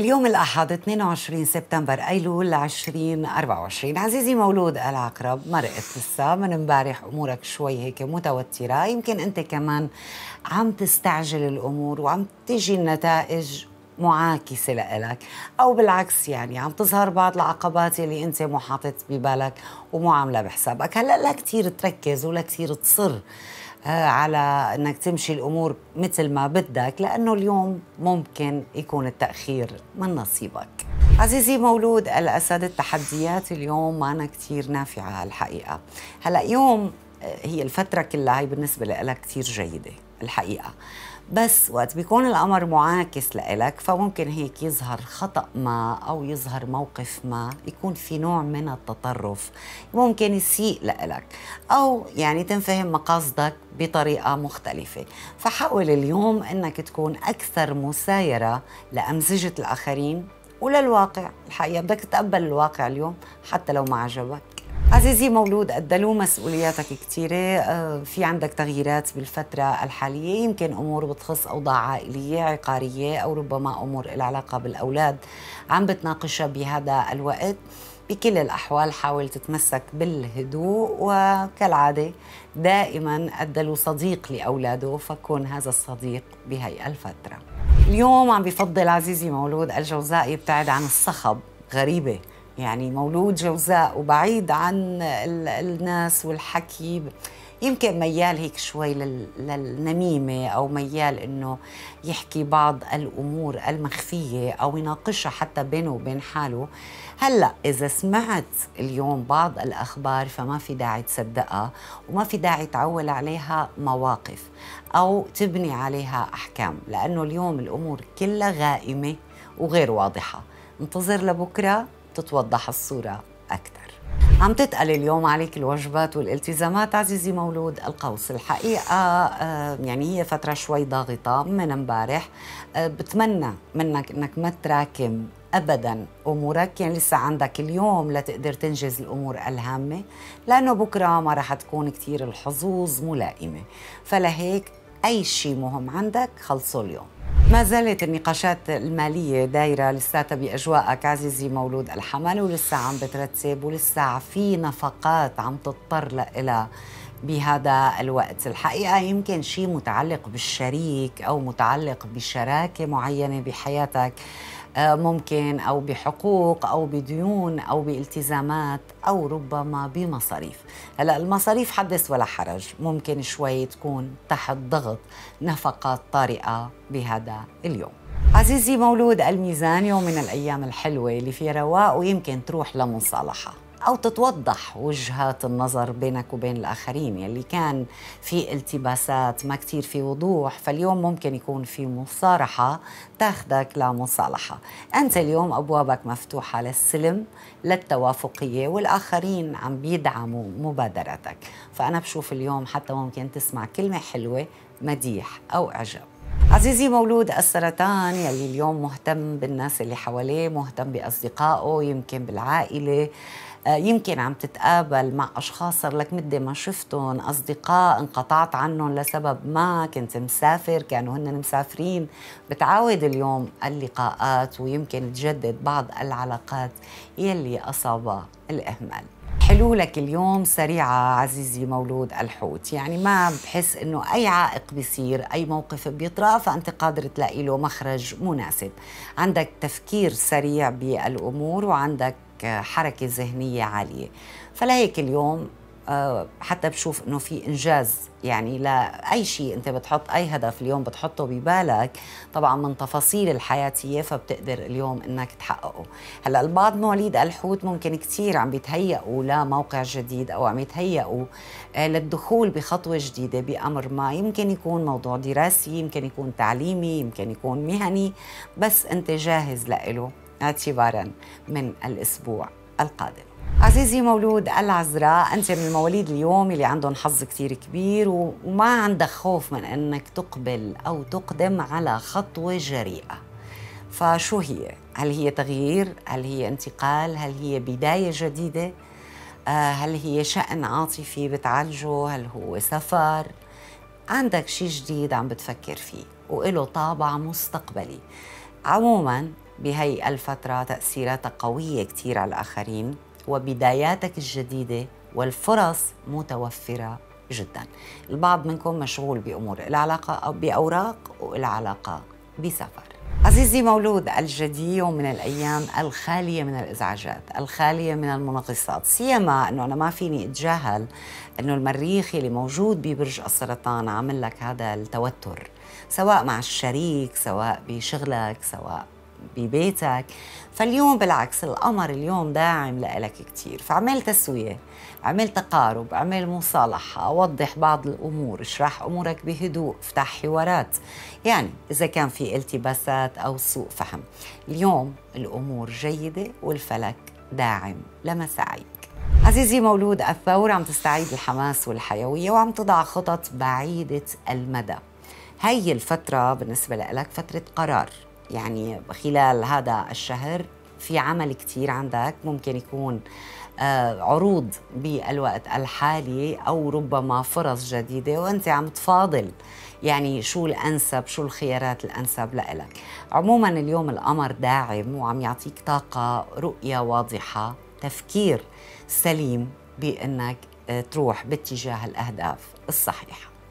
اليوم الأحد 22 سبتمبر أيلول 2024 عزيزي مولود العقرب مرقت لسا من امبارح أمورك شوي هيك متوترة يمكن أنت كمان عم تستعجل الأمور وعم تجي النتائج معاكسة لإلك أو بالعكس يعني عم تظهر بعض العقبات اللي أنت محاطط ببالك ومو بحسابك هلأ لا كتير تركز ولا كتير تصر آه، على انك تمشي الامور مثل ما بدك لانه اليوم ممكن يكون التاخير من نصيبك. عزيزي مولود الاسد التحديات اليوم مانا كثير نافعه الحقيقه. هلا يوم آه، هي الفتره كلها هي بالنسبه لك كثير جيده الحقيقه. بس وقت بيكون الأمر معاكس لإلك فممكن هيك يظهر خطأ ما أو يظهر موقف ما يكون في نوع من التطرف ممكن يسيء لإلك أو يعني تنفهم مقاصدك بطريقة مختلفة فحاول اليوم أنك تكون أكثر مسايرة لأمزجة الآخرين وللواقع الحقيقة بدك تتقبل الواقع اليوم حتى لو ما عجبك عزيزي مولود الدلو مسؤولياتك كثيره آه، في عندك تغييرات بالفتره الحاليه يمكن امور بتخص اوضاع عائليه عقاريه او ربما امور لها علاقه بالاولاد عم بتناقشها بهذا الوقت بكل الأحوال حاول تتمسك بالهدوء وكالعادة دائما الدلو صديق لأولاده فكون هذا الصديق بهي الفترة اليوم عم بفضل عزيزي مولود الجوزاء يبتعد عن الصخب غريبة يعني مولود جوزاء وبعيد عن الناس والحكي يمكن ميال هيك شوي للنميمة أو ميال إنه يحكي بعض الأمور المخفية أو يناقشها حتى بينه وبين حاله هلأ إذا سمعت اليوم بعض الأخبار فما في داعي تصدقها وما في داعي تعول عليها مواقف أو تبني عليها أحكام لأنه اليوم الأمور كلها غائمة وغير واضحة انتظر لبكرة تتوضح الصورة أكثر عم تتقل اليوم عليك الوجبات والالتزامات عزيزي مولود القوس الحقيقة آه، يعني هي فترة شوي ضاغطة من امبارح آه، بتمنى منك انك ما تراكم ابدا امورك يعني لسه عندك اليوم لتقدر تنجز الامور الهامه لانه بكره ما راح تكون كثير الحظوظ ملائمه فلهيك اي شيء مهم عندك خلصه اليوم ما زالت النقاشات المالية دايرة لساتها بأجواءك عزيزي مولود الحمل ولسه عم بترتب ولسه في نفقات عم تضطر لها بهذا الوقت الحقيقة يمكن شيء متعلق بالشريك أو متعلق بشراكة معينة بحياتك آه، ممكن أو بحقوق أو بديون أو بالتزامات أو ربما بمصاريف هلأ المصاريف حدث ولا حرج ممكن شوي تكون تحت ضغط نفقات طارئة بهذا اليوم عزيزي مولود الميزان يوم من الأيام الحلوة اللي في رواق ويمكن تروح لمصالحة أو تتوضح وجهات النظر بينك وبين الآخرين يلي كان في التباسات ما كتير في وضوح فاليوم ممكن يكون في مصارحة تاخدك لمصالحة أنت اليوم أبوابك مفتوحة للسلم للتوافقية والآخرين عم بيدعموا مبادرتك فأنا بشوف اليوم حتى ممكن تسمع كلمة حلوة مديح أو إعجاب عزيزي مولود السرطان يلي اليوم مهتم بالناس اللي حواليه مهتم بأصدقائه يمكن بالعائلة آه، يمكن عم تتقابل مع اشخاص صار لك مده ما شفتهم اصدقاء انقطعت عنهم لسبب ما كنت مسافر كانوا هن مسافرين بتعاود اليوم اللقاءات ويمكن تجدد بعض العلاقات يلي اصابها الاهمال حلولك اليوم سريعة عزيزي مولود الحوت يعني ما بحس انه اي عائق بيصير اي موقف بيطرأ فانت قادر تلاقي له مخرج مناسب عندك تفكير سريع بالامور وعندك حركه ذهنيه عاليه فلهيك اليوم آه، حتى بشوف انه في انجاز يعني لاي شيء انت بتحط اي هدف اليوم بتحطه ببالك طبعا من تفاصيل الحياتيه فبتقدر اليوم انك تحققه هلا البعض مواليد الحوت ممكن كثير عم بيتهيئوا لموقع جديد او عم يتهيئوا آه، للدخول بخطوه جديده بامر ما يمكن يكون موضوع دراسي يمكن يكون تعليمي يمكن يكون مهني بس انت جاهز لإله اعتبارا من الأسبوع القادم عزيزي مولود العذراء انت من المواليد اليوم اللي عندهم حظ كثير كبير وما عندك خوف من انك تقبل او تقدم على خطوه جريئه فشو هي هل هي تغيير هل هي انتقال هل هي بدايه جديده آه، هل هي شأن عاطفي بتعالجه هل هو سفر عندك شيء جديد عم بتفكر فيه وله طابع مستقبلي عموما بهي الفترة تأثيراتها قوية كتير على الآخرين وبداياتك الجديدة والفرص متوفرة جدا البعض منكم مشغول بأمور العلاقة أو بأوراق والعلاقة بسفر عزيزي مولود الجدي يوم من الايام الخاليه من الازعاجات، الخاليه من المنغصات، سيما انه انا ما فيني اتجاهل انه المريخ اللي موجود ببرج السرطان عامل لك هذا التوتر، سواء مع الشريك، سواء بشغلك، سواء ببيتك فاليوم بالعكس القمر اليوم داعم لك كتير فعمل تسوية عمل تقارب عمل مصالحة وضح بعض الأمور اشرح أمورك بهدوء افتح حوارات يعني إذا كان في التباسات أو سوء فهم اليوم الأمور جيدة والفلك داعم لمساعيك عزيزي مولود الثور عم تستعيد الحماس والحيوية وعم تضع خطط بعيدة المدى هي الفترة بالنسبة لك فترة قرار يعني خلال هذا الشهر في عمل كثير عندك ممكن يكون آه، عروض بالوقت الحالي او ربما فرص جديده وانت عم تفاضل يعني شو الانسب شو الخيارات الانسب لإلك عموما اليوم القمر داعم وعم يعطيك طاقه رؤيه واضحه تفكير سليم بانك آه، تروح باتجاه الاهداف الصحيحه